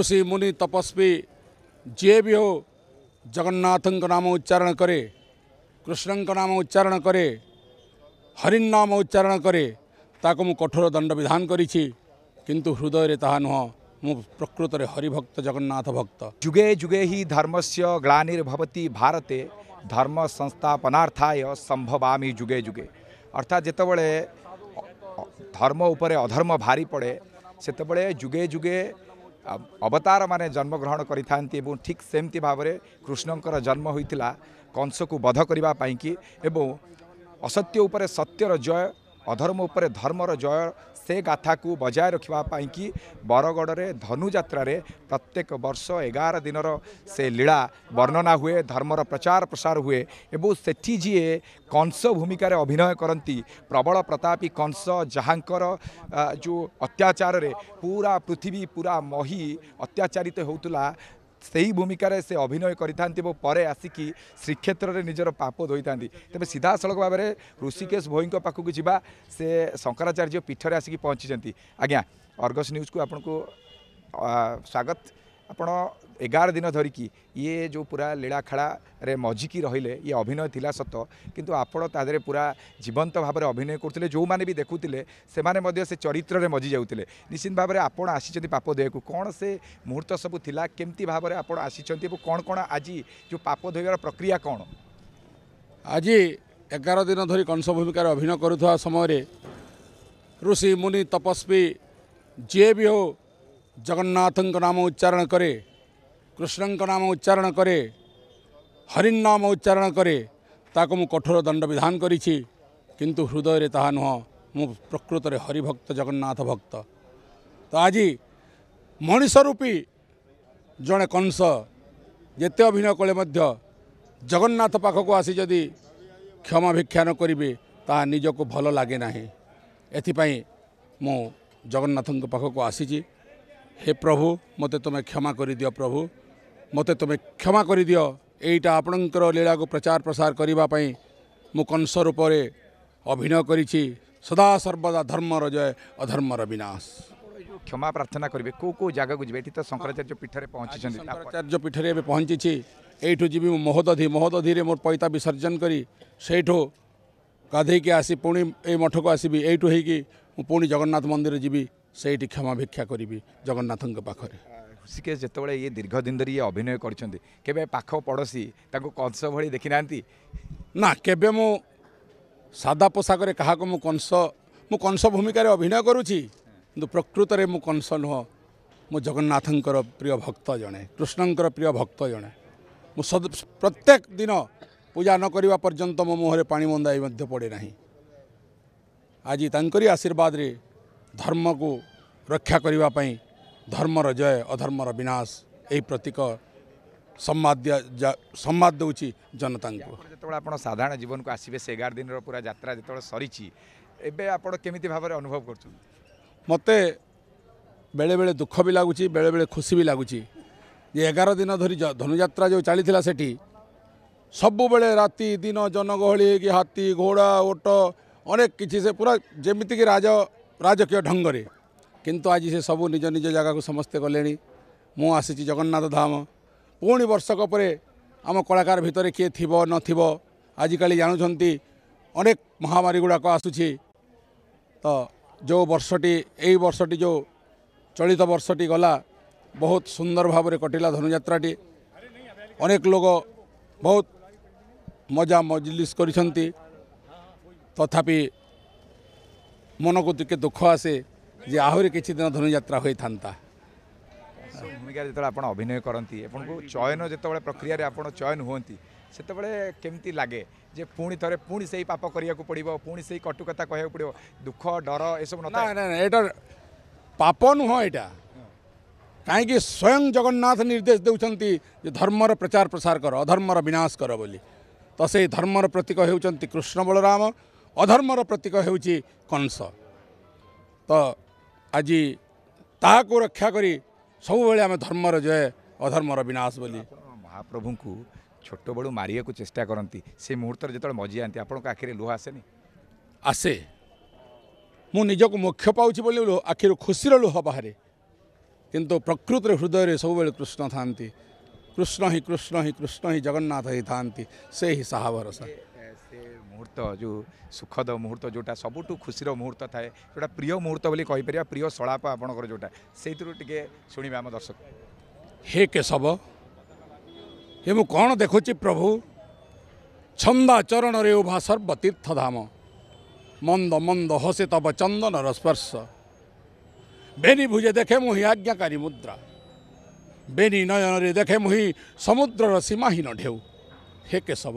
ଋଷି ମୁନି ତପସ୍ୱୀ ଯିଏ ବି ହେଉ ଜଗନ୍ନାଥଙ୍କ ନାମ ଉଚ୍ଚାରଣ କରେ କୃଷ୍ଣଙ୍କ ନାମ ଉଚ୍ଚାରଣ କରେ ହରିଣ ନାମ ଉଚ୍ଚାରଣ କରେ ତାକୁ ମୁଁ କଠୋର ଦଣ୍ଡବିଧାନ କରିଛି କିନ୍ତୁ ହୃଦୟରେ ତାହା ନୁହଁ ମୁଁ ପ୍ରକୃତରେ ହରିଭକ୍ତ ଜଗନ୍ନାଥ ଭକ୍ତ ଯୁଗେ ଯୁଗେ ହିଁ ଧର୍ମସ୍ୟ ଗ୍ଲାନିର୍ଭବତୀ ଭାରତ ଧର୍ମ ସଂସ୍ଥାପନାର୍ଥାୟ ସମ୍ଭବାମି ଯୁଗେ ଯୁଗେ ଅର୍ଥାତ୍ ଯେତେବେଳେ ଧର୍ମ ଉପରେ ଅଧର୍ମ ଭାରି ପଡ଼େ ସେତେବେଳେ ଯୁଗେ ଯୁଗେ ଅବତାରମାନେ ଜନ୍ମଗ୍ରହଣ କରିଥାନ୍ତି ଏବଂ ଠିକ୍ ସେମିତି ଭାବରେ କୃଷ୍ଣଙ୍କର ଜନ୍ମ ହୋଇଥିଲା କଂସକୁ ବଧ କରିବା ପାଇଁକି ଏବଂ ଅସତ୍ୟ ଉପରେ ସତ୍ୟର ଜୟ ଅଧର୍ମ ଉପରେ ଧର୍ମର ଜୟ ସେ ଗାଥାକୁ ବଜାୟ ରଖିବା ପାଇଁକି ବରଗଡ଼ରେ ଧନୁଯାତ୍ରାରେ ପ୍ରତ୍ୟେକ ବର୍ଷ ଏଗାର ଦିନର ସେ ଲୀଳା ବର୍ଣ୍ଣନା ହୁଏ ଧର୍ମର ପ୍ରଚାର ପ୍ରସାର ହୁଏ ଏବଂ ସେଠି ଯିଏ କଂସ ଭୂମିକାରେ ଅଭିନୟ କରନ୍ତି ପ୍ରବଳ ପ୍ରତାପୀ କଂସ ଯାହାଙ୍କର ଯେଉଁ ଅତ୍ୟାଚାରରେ ପୁରା ପୃଥିବୀ ପୁରା ମହି ଅତ୍ୟାଚାରିତ ହେଉଥିଲା ସେହି ଭୂମିକାରେ ସେ ଅଭିନୟ କରିଥାନ୍ତି ଏବଂ ପରେ ଆସିକି ଶ୍ରୀକ୍ଷେତ୍ରରେ ନିଜର ପାପ ଧୋଇଥାନ୍ତି ତେବେ ସିଧାସଳଖ ଭାବରେ ଋଷିକେଶ ଭୋଇଙ୍କ ପାଖକୁ ଯିବା ସେ ଶଙ୍କରାଚାର୍ଯ୍ୟ ପୀଠରେ ଆସିକି ପହଞ୍ଚିଛନ୍ତି ଆଜ୍ଞା ଅର୍ଗସ ନ୍ୟୁଜ୍କୁ ଆପଣଙ୍କୁ ସ୍ୱାଗତ ଆପଣ ଏଗାର ଦିନ ଧରିକି ଇଏ ଯେଉଁ ପୁରା ଲୀଳାଖେଳାରେ ମଜିକି ରହିଲେ ଇଏ ଅଭିନୟ ଥିଲା ସତ କିନ୍ତୁ ଆପଣ ତା ଦେହରେ ପୁରା ଜୀବନ୍ତ ଭାବରେ ଅଭିନୟ କରୁଥିଲେ ଯେଉଁମାନେ ବି ଦେଖୁଥିଲେ ସେମାନେ ମଧ୍ୟ ସେ ଚରିତ୍ରରେ ମଜି ଯାଉଥିଲେ ନିଶ୍ଚିତ ଭାବରେ ଆପଣ ଆସିଛନ୍ତି ପାପ ଦେହକୁ କ'ଣ ସେ ମୁହୂର୍ତ୍ତ ସବୁ ଥିଲା କେମିତି ଭାବରେ ଆପଣ ଆସିଛନ୍ତି ଏବଂ କ'ଣ କ'ଣ ଆଜି ଯେଉଁ ପାପ ଧୋଇବାର ପ୍ରକ୍ରିୟା କ'ଣ ଆଜି ଏଗାର ଦିନ ଧରି କଂସ ଭୂମିକାରେ ଅଭିନୟ କରୁଥିବା ସମୟରେ ଋଷି ମୁନି ତପସ୍ୱୀ ଯିଏ ବି ହେଉ ଜଗନ୍ନାଥଙ୍କ ନାମ ଉଚ୍ଚାରଣ କରେ କୃଷ୍ଣଙ୍କ ନାମ ଉଚ୍ଚାରଣ କରେ ହରିଣ ନାମ ଉଚ୍ଚାରଣ କରେ ତାକୁ ମୁଁ କଠୋର ଦଣ୍ଡବିଧାନ କରିଛି କିନ୍ତୁ ହୃଦୟରେ ତାହା ନୁହଁ ମୁଁ ପ୍ରକୃତରେ ହରିଭକ୍ତ ଜଗନ୍ନାଥ ଭକ୍ତ ତ ଆଜି ମଣିଷ ରୂପୀ ଜଣେ କଂସ ଯେତେ ଅଭିନୟ କଲେ ମଧ୍ୟ ଜଗନ୍ନାଥ ପାଖକୁ ଆସି ଯଦି କ୍ଷମା ଭିକ୍ଷା ନ କରିବେ ତାହା ନିଜକୁ ଭଲ ଲାଗେ ନାହିଁ ଏଥିପାଇଁ ମୁଁ ଜଗନ୍ନାଥଙ୍କ ପାଖକୁ ଆସିଛି ହେ ପ୍ରଭୁ ମୋତେ ତୁମେ କ୍ଷମା କରିଦିଅ ପ୍ରଭୁ ମୋତେ ତୁମେ କ୍ଷମା କରିଦିଅ ଏଇଟା ଆପଣଙ୍କର ଲୀଳାକୁ ପ୍ରଚାର ପ୍ରସାର କରିବା ପାଇଁ ମୁଁ କଂସ ରୂପରେ ଅଭିନୟ କରିଛି ସଦାସର୍ବଦା ଧର୍ମର ଜୟ ଅଧର୍ମର ବିନାଶ କ୍ଷମା ପ୍ରାର୍ଥନା କରିବେ କେଉଁ କେଉଁ ଜାଗାକୁ ଯିବେ ଏଠି ତ ଶଙ୍କରାଚାର୍ଯ୍ୟ ପୀଠରେ ପହଞ୍ଚିଛନ୍ତି ଶଙ୍କରାଚାର୍ଯ୍ୟ ପୀଠରେ ଏବେ ପହଞ୍ଚିଛି ଏଇଠୁ ଯିବି ମୁଁ ମହୋଦଧି ମହୋଦଧିରେ ମୋର ପଇତା ବିସର୍ଜନ କରି ସେଇଠୁ ଗାଧେଇକି ଆସି ପୁଣି ଏଇ ମଠକୁ ଆସିବି ଏଇଠୁ ହେଇକି ମୁଁ ପୁଣି ଜଗନ୍ନାଥ ମନ୍ଦିର ଯିବି ସେଇଠି କ୍ଷମା ଭିକ୍ଷା କରିବି ଜଗନ୍ନାଥଙ୍କ ପାଖରେ ହୃଷିକେଶ ଯେତେବେଳେ ଇଏ ଦୀର୍ଘ ଦିନ ଧରି ଇଏ ଅଭିନୟ କରିଛନ୍ତି କେବେ ପାଖ ପଡ଼ୋଶୀ ତାଙ୍କୁ କଂସ ଭଳି ଦେଖିନାହାନ୍ତି ନା କେବେ ମୁଁ ସାଦା ପୋଷାକରେ କାହାକୁ ମୁଁ କଂସ ମୁଁ କଂସ ଭୂମିକାରେ ଅଭିନୟ କରୁଛି କିନ୍ତୁ ପ୍ରକୃତରେ ମୁଁ କଂସ ନୁହଁ ମୁଁ ଜଗନ୍ନାଥଙ୍କର ପ୍ରିୟ ଭକ୍ତ ଜଣେ କୃଷ୍ଣଙ୍କର ପ୍ରିୟ ଭକ୍ତ ଜଣେ ମୁଁ ସଦ ପ୍ରତ୍ୟେକ ଦିନ ପୂଜା ନ କରିବା ପର୍ଯ୍ୟନ୍ତ ମୋ ମୁହଁରେ ପାଣି ମନ୍ଦାଇ ମଧ୍ୟ ପଡ଼େ ନାହିଁ ଆଜି ତାଙ୍କରି ଆଶୀର୍ବାଦରେ ଧର୍ମକୁ ରକ୍ଷା କରିବା ପାଇଁ ଧର୍ମର ଜୟ ଅଧର୍ମର ବିନାଶ ଏହି ପ୍ରତୀକ ସମ୍ବାଦ ଦିଆ ସମ୍ବାଦ ଦେଉଛି ଜନତାଙ୍କୁ ଯେତେବେଳେ ଆପଣ ସାଧାରଣ ଜୀବନକୁ ଆସିବେ ସେ ଏଗାର ଦିନର ପୁରା ଯାତ୍ରା ଯେତେବେଳେ ସରିଛି ଏବେ ଆପଣ କେମିତି ଭାବରେ ଅନୁଭବ କରୁଛନ୍ତି ମୋତେ ବେଳେବେଳେ ଦୁଃଖ ବି ଲାଗୁଛି ବେଳେବେଳେ ଖୁସି ବି ଲାଗୁଛି ଯେ ଏଗାର ଦିନ ଧରି ଧନୁଯାତ୍ରା ଯେଉଁ ଚାଲିଥିଲା ସେଠି ସବୁବେଳେ ରାତି ଦିନ ଜନଗହଳି ହେଇକି ହାତୀ ଘୋଡ଼ା ଓଟ ଅନେକ କିଛି ସେ ପୁରା ଯେମିତିକି ରାଜ ରାଜକୀୟ ଢଙ୍ଗରେ କିନ୍ତୁ ଆଜି ସେ ସବୁ ନିଜ ନିଜ ଜାଗାକୁ ସମସ୍ତେ ଗଲେଣି ମୁଁ ଆସିଛି ଜଗନ୍ନାଥ ଧାମ ପୁଣି ବର୍ଷକ ପରେ ଆମ କଳାକାର ଭିତରେ କିଏ ଥିବ ନଥିବ ଆଜିକାଲି ଜାଣୁଛନ୍ତି ଅନେକ ମହାମାରୀ ଗୁଡ଼ାକ ଆସୁଛି ତ ଯେଉଁ ବର୍ଷଟି ଏଇ ବର୍ଷଟି ଯେଉଁ ଚଳିତ ବର୍ଷଟି ଗଲା ବହୁତ ସୁନ୍ଦର ଭାବରେ କଟିଲା ଧନୁଯାତ୍ରାଟି ଅନେକ ଲୋକ ବହୁତ ମଜା ମଜଲିସ କରିଛନ୍ତି ତଥାପି ମନକୁ ଟିକେ ଦୁଃଖ ଆସେ ଯେ ଆହୁରି କିଛି ଦିନ ଧନୁଯାତ୍ରା ହୋଇଥାନ୍ତା ଭୂମିକା ଯେତେବେଳେ ଆପଣ ଅଭିନୟ କରନ୍ତି ଆପଣଙ୍କୁ ଚୟନ ଯେତେବେଳେ ପ୍ରକ୍ରିୟାରେ ଆପଣ ଚୟନ ହୁଅନ୍ତି ସେତେବେଳେ କେମିତି ଲାଗେ ଯେ ପୁଣି ଥରେ ପୁଣି ସେଇ ପାପ କରିବାକୁ ପଡ଼ିବ ପୁଣି ସେଇ କଟୁକଥା କହିବାକୁ ପଡ଼ିବ ଦୁଃଖ ଡର ଏସବୁ ନା ଏଇଟା ପାପ ନୁହଁ ଏଇଟା କାହିଁକି ସ୍ୱୟଂ ଜଗନ୍ନାଥ ନିର୍ଦ୍ଦେଶ ଦେଉଛନ୍ତି ଯେ ଧର୍ମର ପ୍ରଚାର ପ୍ରସାର କର ଅଧର୍ମର ବିନାଶ କର ବୋଲି ତ ସେଇ ଧର୍ମର ପ୍ରତୀକ ହେଉଛନ୍ତି କୃଷ୍ଣ ବଳରାମ ଅଧର୍ମର ପ୍ରତୀକ ହେଉଛି କଂସ ତ ଆଜି ତାହାକୁ ରକ୍ଷା କରି ସବୁବେଳେ ଆମେ ଧର୍ମର ଜୟ ଅଧର୍ମର ବିନାଶ ବୋଲି ମହାପ୍ରଭୁଙ୍କୁ ଛୋଟବେଳୁ ମାରିବାକୁ ଚେଷ୍ଟା କରନ୍ତି ସେ ମୁହୂର୍ତ୍ତରେ ଯେତେବେଳେ ମଜି ଆନ୍ତି ଆପଣଙ୍କ ଆଖିରେ ଲୁହ ଆସେନି ଆସେ ମୁଁ ନିଜକୁ ମୋକ୍ଷ ପାଉଛି ବୋଲି ଆଖିରୁ ଖୁସିର ଲୁହ ବାହାରେ କିନ୍ତୁ ପ୍ରକୃତିରେ ହୃଦୟରେ ସବୁବେଳେ କୃଷ୍ଣ ଥାନ୍ତି କୃଷ୍ଣ ହିଁ କୃଷ୍ଣ ହିଁ କୃଷ୍ଣ ହିଁ ଜଗନ୍ନାଥ ହିଁ ଥାନ୍ତି ସେ ହିଁ ସାହାଭରସା ମୁହୂର୍ତ୍ତ ଯେଉଁ ସୁଖଦ ମୁହୂର୍ତ୍ତ ଯେଉଁଟା ସବୁଠୁ ଖୁସିର ମୁହୂର୍ତ୍ତ ଥାଏ ଯେଉଁଟା ପ୍ରିୟ ମୁହୂର୍ତ୍ତ ବୋଲି କହିପାରିବା ପ୍ରିୟ ସଳାପ ଆପଣଙ୍କର ଯେଉଁଟା ସେଇଥିରୁ ଟିକେ ଶୁଣିବା ଆମ ଦର୍ଶକ ହେ କେଶବ ହେ ମୁଁ କ'ଣ ଦେଖୁଛି ପ୍ରଭୁ ଛନ୍ଦା ଚରଣରେ ଉଭା ସର୍ବତୀର୍ଥ ଧାମ ମନ୍ଦ ମନ୍ଦ ହସେ ତବ ଚନ୍ଦନର ସ୍ପର୍ଶ ବେନି ଭୁଜେ ଦେଖେ ମୁଁ ହିଁ ଆଜ୍ଞାକାରୀ ମୁଦ୍ରା ବେନି ନୟନରେ ଦେଖେ ମୁଁ ହିଁ ସମୁଦ୍ରର ସୀମାହୀନ ଢେଉ ହେ କେଶବ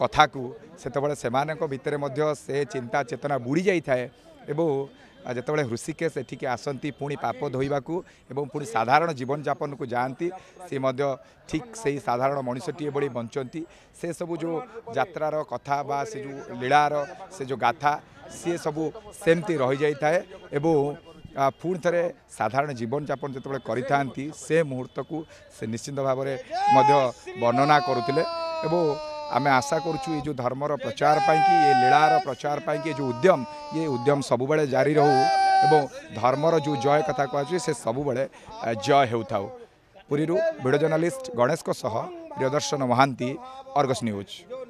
କଥାକୁ ସେତେବେଳେ ସେମାନଙ୍କ ଭିତରେ ମଧ୍ୟ ସେ ଚିନ୍ତା ଚେତନା ବୁଡ଼ି ଯାଇଥାଏ ଏବଂ ଯେତେବେଳେ ହୃଷିକେଶ ଏଠିକି ଆସନ୍ତି ପୁଣି ପାପ ଧୋଇବାକୁ ଏବଂ ପୁଣି ସାଧାରଣ ଜୀବନଯାପନକୁ ଯାଆନ୍ତି ସେ ମଧ୍ୟ ଠିକ୍ ସେହି ସାଧାରଣ ମଣିଷଟିଏ ଭଳି ବଞ୍ଚନ୍ତି ସେସବୁ ଯେଉଁ ଯାତ୍ରାର କଥା ବା ସେ ଯେଉଁ ଲୀଳାର ସେ ଯେଉଁ ଗାଥା ସିଏ ସବୁ ସେମିତି ରହିଯାଇଥାଏ ଏବଂ ପୁଣି ଥରେ ସାଧାରଣ ଜୀବନଯାପନ ଯେତେବେଳେ କରିଥାନ୍ତି ସେ ମୁହୂର୍ତ୍ତକୁ ସେ ନିଶ୍ଚିନ୍ତ ଭାବରେ ମଧ୍ୟ ବର୍ଣ୍ଣନା କରୁଥିଲେ ଏବଂ आम आशा कर धर्म जो धर्मर प्रचार पाई ये लीलार प्रचार पाई कि जो उद्यम ये उद्यम सब जारी रो एवं धर्मर जो जय कथा कह सब जय हो पुरी भिड journalist Ganesh Priyadarshan Mahanti Argus news